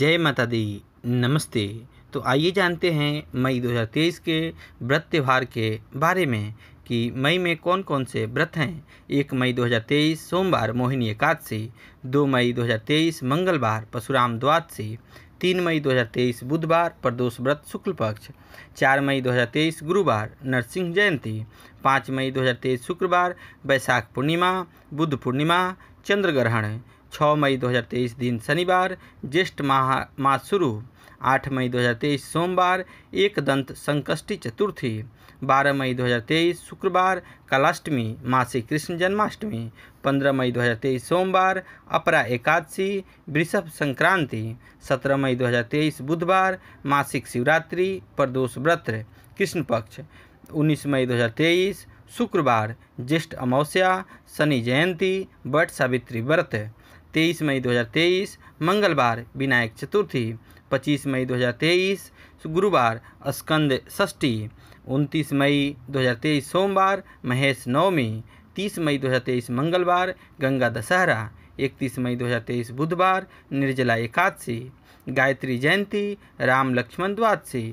जय माता दी नमस्ते तो आइए जानते हैं मई 2023 के व्रत त्यौहार के बारे में कि मई में कौन कौन से व्रत हैं एक मई 2023 सोमवार मोहिनी एकादशी दो मई 2023 मंगलवार परशुराम द्वादशी तीन मई 2023 बुधवार प्रदोष व्रत शुक्ल पक्ष चार मई 2023 गुरुवार नरसिंह जयंती पाँच मई 2023 शुक्रवार वैशाख पूर्णिमा बुद्ध पूर्णिमा चंद्र ग्रहण 6 मई 2023 दिन शनिवार ज्येष्ठ माह मास शुरू आठ मई 2023 सोमवार एक दंत संकष्टि चतुर्थी बारह मई 2023 शुक्रवार कलाष्टमी मासिक कृष्ण जन्माष्टमी पंद्रह मई 2023 सोमवार अपरा एकादशी वृषभ संक्रांति सत्रह मई 2023 बुधवार मासिक शिवरात्रि प्रदोष व्रत कृष्ण पक्ष उन्नीस मई 2023 शुक्रवार ज्येष्ठ अमावस्या शनि जयंती बट सावित्री व्रत तेईस मई 2023 मंगलवार विनायक चतुर्थी पच्चीस मई 2023 गुरुवार स्कंद षष्ठी उनतीस मई 2023 सोमवार महेश नवमी तीस मई 2023 मंगलवार गंगा दशहरा इकतीस मई 2023 बुधवार निर्जला एकादशी गायत्री जयंती राम लक्ष्मण द्वादशी